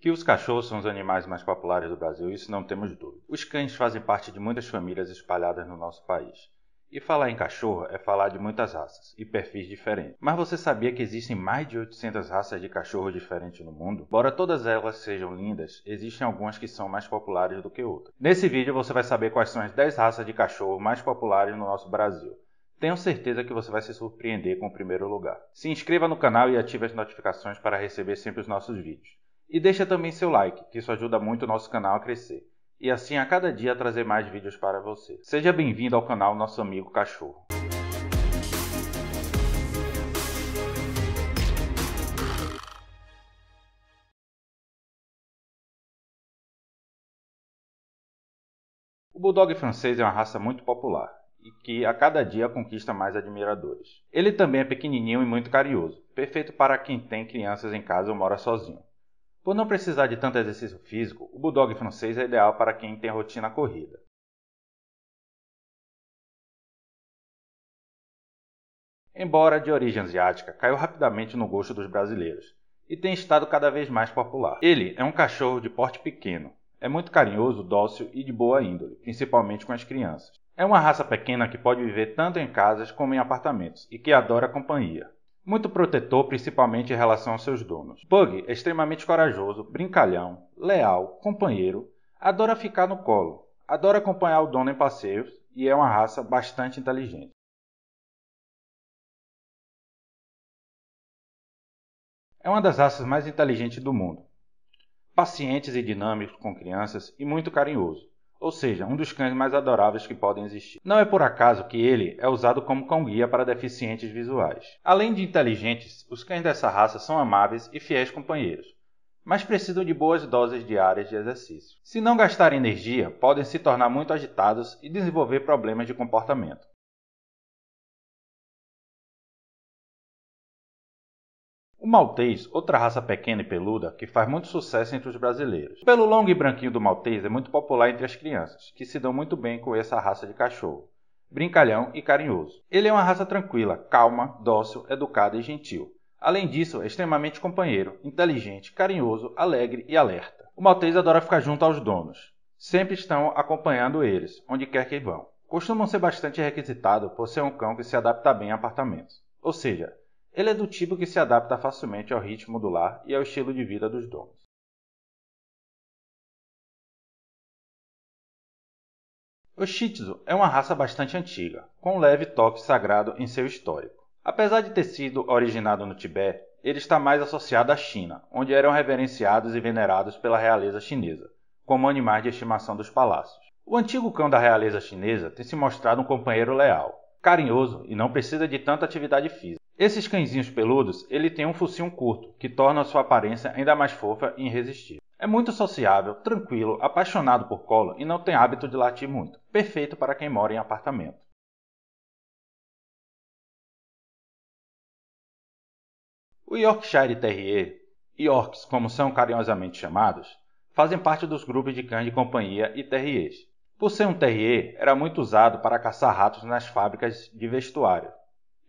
Que os cachorros são os animais mais populares do Brasil, isso não temos dúvida. Os cães fazem parte de muitas famílias espalhadas no nosso país. E falar em cachorro é falar de muitas raças e perfis diferentes. Mas você sabia que existem mais de 800 raças de cachorro diferentes no mundo? Embora todas elas sejam lindas, existem algumas que são mais populares do que outras. Nesse vídeo você vai saber quais são as 10 raças de cachorro mais populares no nosso Brasil. Tenho certeza que você vai se surpreender com o primeiro lugar. Se inscreva no canal e ative as notificações para receber sempre os nossos vídeos. E deixa também seu like, que isso ajuda muito o nosso canal a crescer. E assim a cada dia trazer mais vídeos para você. Seja bem-vindo ao canal Nosso Amigo Cachorro. O Bulldog francês é uma raça muito popular e que a cada dia conquista mais admiradores. Ele também é pequenininho e muito carinhoso, perfeito para quem tem crianças em casa ou mora sozinho. Por não precisar de tanto exercício físico, o Bulldog francês é ideal para quem tem rotina corrida. Embora de origem asiática, caiu rapidamente no gosto dos brasileiros e tem estado cada vez mais popular. Ele é um cachorro de porte pequeno, é muito carinhoso, dócil e de boa índole, principalmente com as crianças. É uma raça pequena que pode viver tanto em casas como em apartamentos e que adora companhia muito protetor, principalmente em relação aos seus donos. Pug é extremamente corajoso, brincalhão, leal, companheiro, adora ficar no colo, adora acompanhar o dono em passeios e é uma raça bastante inteligente. É uma das raças mais inteligentes do mundo. Pacientes e dinâmicos com crianças e muito carinhoso ou seja, um dos cães mais adoráveis que podem existir. Não é por acaso que ele é usado como cão-guia para deficientes visuais. Além de inteligentes, os cães dessa raça são amáveis e fiéis companheiros, mas precisam de boas doses diárias de exercício. Se não gastar energia, podem se tornar muito agitados e desenvolver problemas de comportamento. maltês, outra raça pequena e peluda que faz muito sucesso entre os brasileiros. Pelo longo e branquinho do maltês é muito popular entre as crianças, que se dão muito bem com essa raça de cachorro. Brincalhão e carinhoso. Ele é uma raça tranquila, calma, dócil, educada e gentil. Além disso, é extremamente companheiro, inteligente, carinhoso, alegre e alerta. O maltês adora ficar junto aos donos. Sempre estão acompanhando eles, onde quer que vão. Costumam ser bastante requisitados por ser um cão que se adapta bem a apartamentos. Ou seja, ele é do tipo que se adapta facilmente ao ritmo do lar e ao estilo de vida dos donos. O Shih Tzu é uma raça bastante antiga, com um leve toque sagrado em seu histórico. Apesar de ter sido originado no Tibete, ele está mais associado à China, onde eram reverenciados e venerados pela realeza chinesa, como animais de estimação dos palácios. O antigo cão da realeza chinesa tem se mostrado um companheiro leal, carinhoso e não precisa de tanta atividade física. Esses cãezinhos peludos, ele tem um focinho curto, que torna sua aparência ainda mais fofa e irresistível. É muito sociável, tranquilo, apaixonado por cola e não tem hábito de latir muito. Perfeito para quem mora em apartamento. O Yorkshire Terrier, Yorks como são carinhosamente chamados, fazem parte dos grupos de cães de companhia e terriers. Por ser um terrier, era muito usado para caçar ratos nas fábricas de vestuário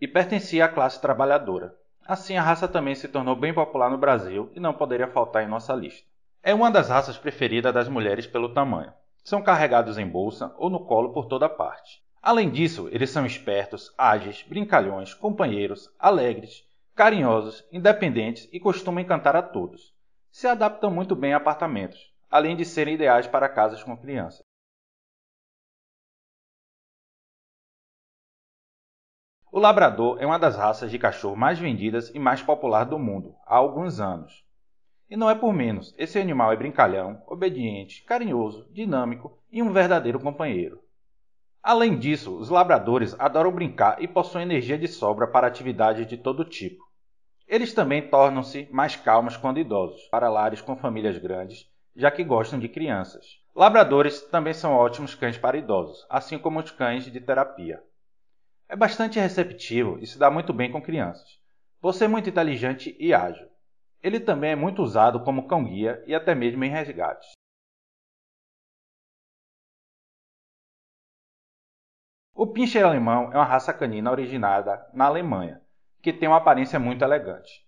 e pertencia à classe trabalhadora. Assim, a raça também se tornou bem popular no Brasil e não poderia faltar em nossa lista. É uma das raças preferidas das mulheres pelo tamanho. São carregados em bolsa ou no colo por toda parte. Além disso, eles são espertos, ágeis, brincalhões, companheiros, alegres, carinhosos, independentes e costumam encantar a todos. Se adaptam muito bem a apartamentos, além de serem ideais para casas com crianças. O Labrador é uma das raças de cachorro mais vendidas e mais popular do mundo há alguns anos. E não é por menos, esse animal é brincalhão, obediente, carinhoso, dinâmico e um verdadeiro companheiro. Além disso, os labradores adoram brincar e possuem energia de sobra para atividades de todo tipo. Eles também tornam-se mais calmos quando idosos, para lares com famílias grandes, já que gostam de crianças. Labradores também são ótimos cães para idosos, assim como os cães de terapia. É bastante receptivo e se dá muito bem com crianças, por ser é muito inteligente e ágil. Ele também é muito usado como cão-guia e até mesmo em resgates. O pincher alemão é uma raça canina originada na Alemanha, que tem uma aparência muito elegante.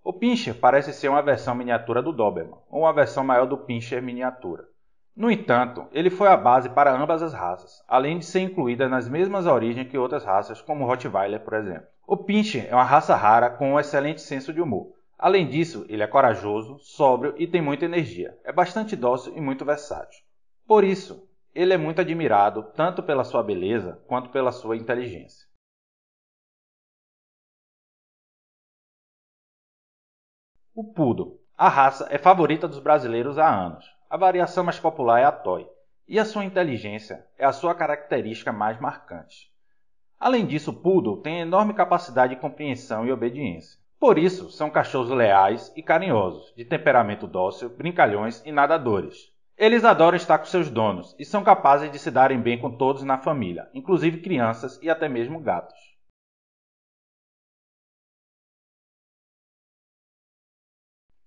O pincher parece ser uma versão miniatura do Doberman, ou uma versão maior do pincher miniatura. No entanto, ele foi a base para ambas as raças, além de ser incluída nas mesmas origens que outras raças, como Rottweiler, por exemplo. O Pinscher é uma raça rara com um excelente senso de humor. Além disso, ele é corajoso, sóbrio e tem muita energia. É bastante dócil e muito versátil. Por isso, ele é muito admirado tanto pela sua beleza quanto pela sua inteligência. O Poodle. A raça é favorita dos brasileiros há anos. A variação mais popular é a TOI, e a sua inteligência é a sua característica mais marcante. Além disso, Poodle tem enorme capacidade de compreensão e obediência. Por isso, são cachorros leais e carinhosos, de temperamento dócil, brincalhões e nadadores. Eles adoram estar com seus donos e são capazes de se darem bem com todos na família, inclusive crianças e até mesmo gatos.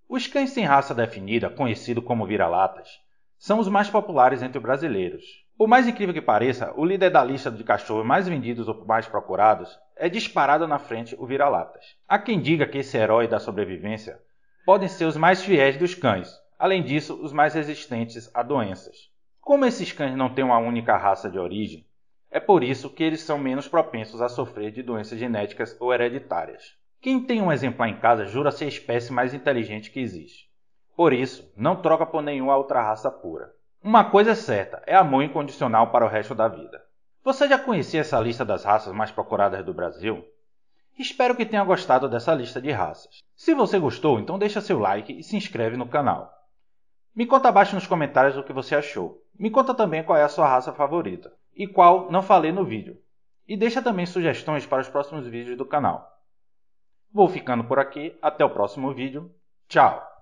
Os cães sem raça definida, conhecido como vira-latas, são os mais populares entre os brasileiros. Por mais incrível que pareça, o líder da lista de cachorros mais vendidos ou mais procurados é disparado na frente o vira-latas. Há quem diga que esse herói da sobrevivência podem ser os mais fiéis dos cães, além disso, os mais resistentes a doenças. Como esses cães não têm uma única raça de origem, é por isso que eles são menos propensos a sofrer de doenças genéticas ou hereditárias. Quem tem um exemplar em casa jura ser a espécie mais inteligente que existe. Por isso, não troca por nenhuma outra raça pura. Uma coisa é certa, é amor incondicional para o resto da vida. Você já conhecia essa lista das raças mais procuradas do Brasil? Espero que tenha gostado dessa lista de raças. Se você gostou, então deixa seu like e se inscreve no canal. Me conta abaixo nos comentários o que você achou. Me conta também qual é a sua raça favorita e qual não falei no vídeo. E deixa também sugestões para os próximos vídeos do canal. Vou ficando por aqui. Até o próximo vídeo. Tchau!